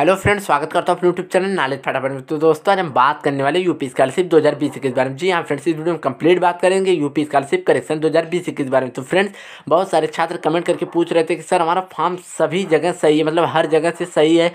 hello friends स्वागत करता हूँ अपने यूट्यूब चैनल नॉलेज फटाफट में तो दोस्तों आज हम बात करने वाले यूपी स्कॉलरशिप 2020 के बारे में जी हाँ फ्रेंड्स इस वीडियो में कंप्लीट बात करेंगे यूपी स्कॉलरशिप करेक्शन 2020 के बारे में तो फ्रेंड्स बहुत सारे छात्र कमेंट करके पूछ रहे थे कि सर हमारा फॉर्म सभी जगह सही है मतलब हर जगह से सही है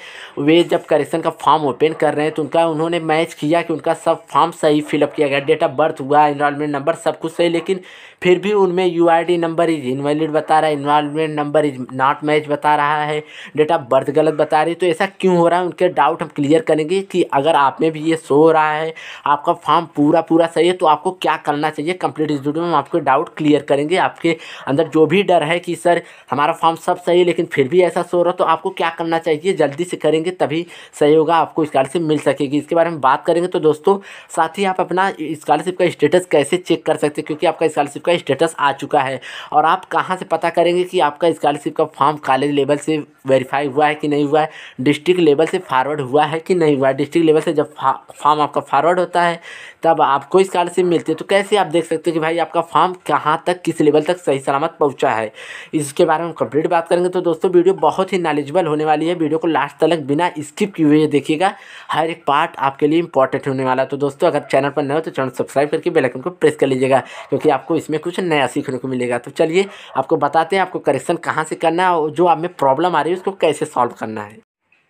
वे जब करेक्शन का फॉर्म ओपन कर रहे हैं तो उनका उन्होंने मैच किया कि उनका सब फॉर्म सही फिलअप किया गया डेट ऑफ बर्थ हुआ इन्वालमेंट नंबर सब कुछ सही लेकिन फिर भी उनमें यू नंबर इज इनवैलिड बता रहा है enrolment number is not match बता रहा है डेट ऑफ बर्थ गलत बता रही तो ऐसा क्यों क्यों हो रहा है उनके डाउट हम क्लियर करेंगे कि अगर आप में भी ये शो हो रहा है आपका फॉर्म पूरा पूरा सही है तो आपको क्या करना चाहिए कंप्लीट इंस्टीट्यूट में हम आपके डाउट क्लियर करेंगे आपके अंदर जो भी डर है कि सर हमारा फॉर्म सब सही है लेकिन फिर भी ऐसा शो रहा तो आपको क्या करना चाहिए जल्दी से करेंगे तभी सही होगा आपको स्कॉलरशिप मिल सकेगी इसके बारे में बात करेंगे तो दोस्तों साथ ही आप अपना स्कॉलरशिप का स्टेटस कैसे चेक कर सकते हैं क्योंकि आपका स्कॉलरशिप का स्टेटस आ चुका है और आप कहाँ से पता करेंगे कि आपका स्कॉलरशिप का फॉर्म कॉलेज लेवल से वेरीफाई हुआ है कि नहीं हुआ है डिस्ट्रिक्ट डिस्ट्रिक्ट लेवल से फारवर्ड हुआ है कि नहीं हुआ डिस्ट्रिक्ट लेवल से जब फा, फार्म आपका फारवर्ड होता है तब आपको स्कॉलरशिप मिलती है तो कैसे आप देख सकते हो कि भाई आपका फॉर्म कहाँ तक किस लेवल तक सही सलामत पहुँचा है इसके बारे में कंप्लीट बात करेंगे तो दोस्तों वीडियो बहुत ही नॉलेजबल होने वाली है वीडियो को लास्ट तक बिना स्किप किए हुए देखिएगा हर एक पार्ट आपके लिए इंपॉर्टेंट होने वाला है तो दोस्तों अगर चैनल पर नए हो तो चैनल सब्सक्राइब करके बेलकन को प्रेस कर लीजिएगा क्योंकि आपको इसमें कुछ नया सीखने को मिलेगा तो चलिए आपको बताते हैं आपको करेक्शन कहाँ से करना है और जो आप में प्रॉब्लम आ रही है उसको कैसे सॉल्व करना है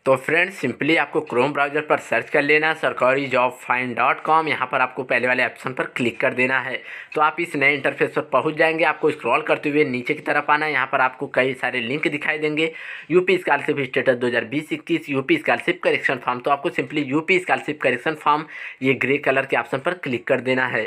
तो फ्रेंड्स सिंपली आपको क्रोम ब्राउज़र पर सर्च कर लेना सरकारी जॉब फाइन डॉट कॉम यहाँ पर आपको पहले वाले ऑप्शन पर क्लिक कर देना है तो आप इस नए इंटरफेस पर पहुँच जाएंगे आपको स्क्रॉल करते हुए नीचे की तरफ आना है यहाँ पर आपको कई सारे लिंक दिखाई देंगे यूपी स्कॉलरशिप स्टेटस दो हज़ार बीस इक्कीस यूपी स्कॉलरशिप करेक्शन फॉर्म तो आपको simply UP scholarship correction form ये ग्रे कलर के ऑप्शन पर क्लिक कर देना है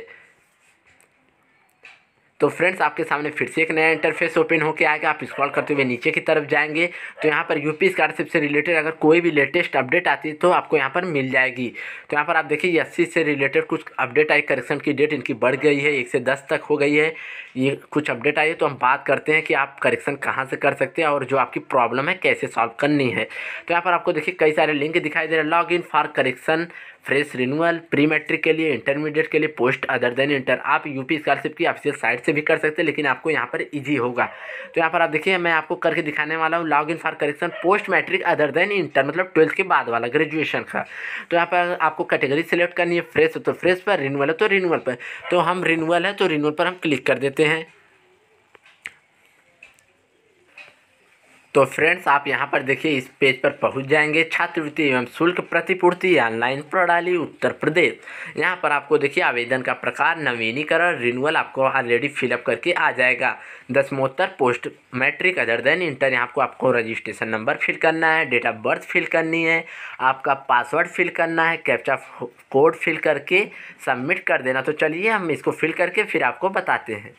तो फ्रेंड्स आपके सामने फिर से एक नया इंटरफेस ओपन होकर आएगा आप स्क्रॉल करते हुए नीचे की तरफ जाएंगे तो यहाँ पर यूपी स्कॉलरशिप से रिलेटेड अगर कोई भी लेटेस्ट अपडेट आती है तो आपको यहाँ पर मिल जाएगी तो यहाँ पर आप देखिए एस से रिलेटेड कुछ अपडेट आई करेक्शन की डेट इनकी बढ़ गई है एक से दस तक हो गई है ये कुछ अपडेट आई है तो हम बात करते हैं कि आप करेक्शन कहाँ से कर सकते हैं और जो आपकी प्रॉब्लम है कैसे सॉल्व करनी है तो यहाँ पर आपको देखिए कई सारे लिंक दिखाई दे रहे हैं log in for correction fresh renewal pre matric के लिए इंटरमीडिएट के लिए पोस्ट अदर देन इंटर आप यूपी स्कॉलरशिप की ऑफिशियल साइट से भी कर सकते हैं लेकिन आपको यहाँ पर ईजी होगा तो यहाँ पर आप देखिए मैं आपको करके दिखाने वाला हूँ log in for correction post matric other than inter मतलब ट्वेल्थ के बाद वाला ग्रेजुएशन का तो यहाँ पर आपको कैटेगरी सेलेक्ट करनी है फ्रेश हो तो फ्रेश पर रिन्यूअल है तो रिन्यूअल पर तो हम रिन्यूअल है तो रिन्यूअल पर हम क्लिक कर देते हैं तो फ्रेंड्स आप यहां पर देखिए इस पेज पर पहुंच जाएंगे छात्रवृत्ति एवं शुल्क प्रतिपूर्ति ऑनलाइन प्रणाली उत्तर प्रदेश यहां पर आपको देखिए आवेदन का प्रकार नवीनीकरण रिन्यूअल आपको ऑलरेडी फिलअप करके आ जाएगा दसमोत्तर post matric other than inter यहाँ आपको आपको रजिस्ट्रेशन नंबर फिल करना है डेट ऑफ बर्थ फिल करनी है आपका पासवर्ड फिल करना है कैप्चा कोड फिल करके सबमिट कर देना तो चलिए हम इसको फिल करके फिर आपको बताते हैं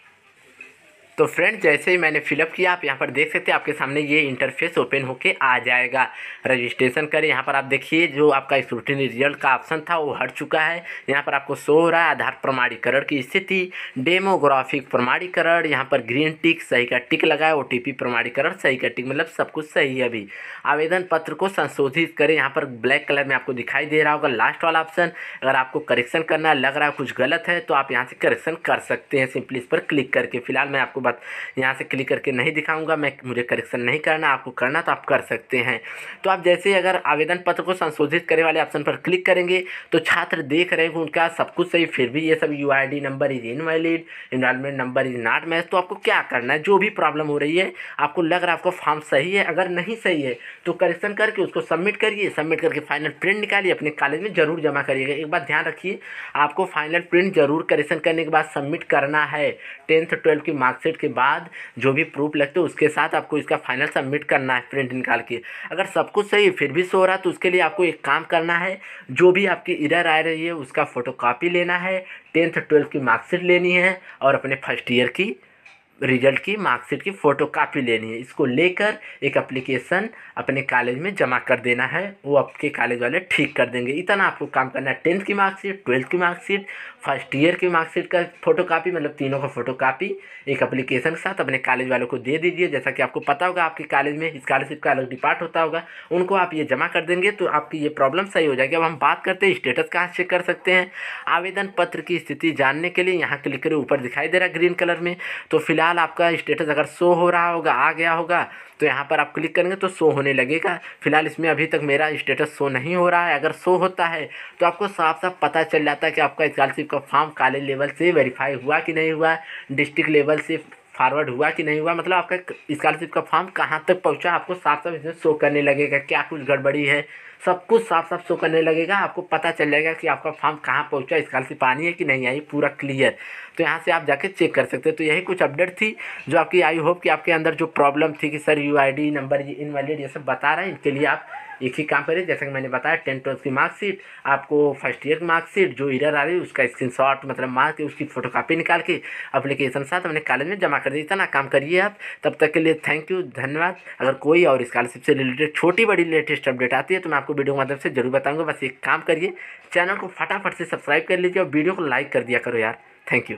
तो फ्रेंड जैसे ही मैंने फिलअप किया आप यहाँ पर देख सकते हैं आपके सामने ये इंटरफेस ओपन होके आ जाएगा रजिस्ट्रेशन करें यहाँ पर आप देखिए जो आपका स्क्रूटनी रिजल्ट का ऑप्शन था वो हट चुका है यहाँ पर आपको शो हो रहा है आधार प्रमाणीकरण की स्थिति डेमोग्राफिक प्रमाणीकरण यहाँ पर ग्रीन टिक सही का टिक लगाए है ओ प्रमाणीकरण सही का टिक मतलब सब कुछ सही है अभी आवेदन पत्र को संशोधित करें यहाँ पर ब्लैक कलर में आपको दिखाई दे रहा होगा लास्ट वाला ऑप्शन अगर आपको करेक्शन करना लग रहा है कुछ गलत है तो आप यहाँ से करेक्शन कर सकते हैं सिंपली इस पर क्लिक करके फिलहाल मैं आपको बात यहाँ से क्लिक करके नहीं दिखाऊंगा मैं मुझे करेक्शन नहीं करना आपको करना तो आप कर सकते हैं तो आप जैसे अगर आवेदन पत्र को संशोधित करने वाले ऑप्शन पर क्लिक करेंगे तो छात्र देख रहे हैं उनका सब कुछ सही फिर भी ये सब यू नंबर इज इनवैलिड इनमेंट नंबर इज नॉट मैच तो आपको क्या करना है जो भी प्रॉब्लम हो रही है आपको लग रहा है आपका फॉर्म सही है अगर नहीं सही है तो करेक्शन करके उसको सबमिट करिए सबमिट करके फाइनल प्रिंट निकालिए अपने कॉलेज में ज़रूर जमा करिएगा एक बात ध्यान रखिए आपको फाइनल प्रिंट जरूर करेक्शन करने के बाद सबमिट करना है टेंथ ट्वेल्थ की मार्कशीट के बाद जो भी प्रूफ लगते हो उसके साथ आपको इसका फाइनल सबमिट करना है प्रिंट निकाल के अगर सब कुछ सही फिर भी सो रहा तो उसके लिए आपको एक काम करना है जो भी आपकी इधर आ रही है उसका फ़ोटोकॉपी लेना है टेंथ ट्वेल्थ की मार्कशीट लेनी है और अपने फर्स्ट ईयर की रिजल्ट की मार्कशीट की फ़ोटोकॉपी लेनी है इसको लेकर एक अप्लीकेशन अपने कॉलेज में जमा कर देना है वो आपके कॉलेज वाले ठीक कर देंगे इतना आपको काम करना है टेंथ की मार्कशीट ट्वेल्थ की मार्कशीट फर्स्ट ईयर की मार्कशीट का फ़ोटोकॉपी मतलब तीनों का फ़ोटोकॉपी एक अप्लीकेशन के साथ अपने कॉलेज वालों को दे दीजिए जैसा कि आपको पता होगा आपके कॉलेज में स्कॉलरशिप का अलग डिपार्ट होता होगा उनको आप ये जमा कर देंगे तो आपकी ये प्रॉब्लम सही हो जाएगी अब हम बात करते हैं स्टेटस कहाँ चेक कर सकते हैं आवेदन पत्र की स्थिति जानने के लिए यहाँ क्लिक करें ऊपर दिखाई दे रहा ग्रीन कलर में तो फिलहाल फिलहाल आपका स्टेटस अगर शो हो रहा होगा आ गया होगा तो यहाँ पर आप क्लिक करेंगे तो शो होने लगेगा फिलहाल इसमें अभी तक मेरा स्टेटस शो नहीं हो रहा है अगर शो होता है तो आपको साफ साफ पता चल जाता है कि आपका स्कॉलरशिप का फॉर्म कॉलेज लेवल से वेरीफाई हुआ कि नहीं हुआ डिस्ट्रिक्ट लेवल से फॉरवर्ड हुआ कि नहीं हुआ मतलब आपका स्कॉलरशिप का फॉर्म कहाँ तक पहुँचा आपको साफ साफ इसमें शो करने लगेगा क्या कुछ गड़बड़ी है सब कुछ साफ साफ शो करने लगेगा आपको पता चल जाएगा कि आपका फॉर्म कहाँ पहुँचा स्कॉलरशिप आनी है कि नहीं आई पूरा क्लियर तो यहाँ से आप जाके चेक कर सकते हैं तो यही कुछ अपडेट थी जो आपकी आई होप कि आपके अंदर जो प्रॉब्लम थी कि सर यू नंबर ये इनवैलिड ये सब बता रहा है इनके लिए आप एक ही काम करिए जैसा कि मैंने बताया टेन ट्वेल्थ की मार्कशीट आपको फर्स्ट ईयर की मार्कशीट जो ईयर आ रही है उसका स्क्रीन शॉट मतलब मार्क के उसकी फोटोकॉपी निकाल के अप्लीकेशन साथ अपने कॉलेज में जमा कर दी इतना काम करिए आप तब तक के लिए थैंक यू धन्यवाद अगर कोई और स्कॉलरशिप से रिलेटेड छोटी बड़ी लेटेस्ट अपडेट आती है तो मैं आपको वीडियो के माध्यम से जरूर बताऊँगा बस एक काम करिए चैनल को फटाफट से सब्सक्राइब कर लीजिए और वीडियो को लाइक कर दिया करो यार थैंक यू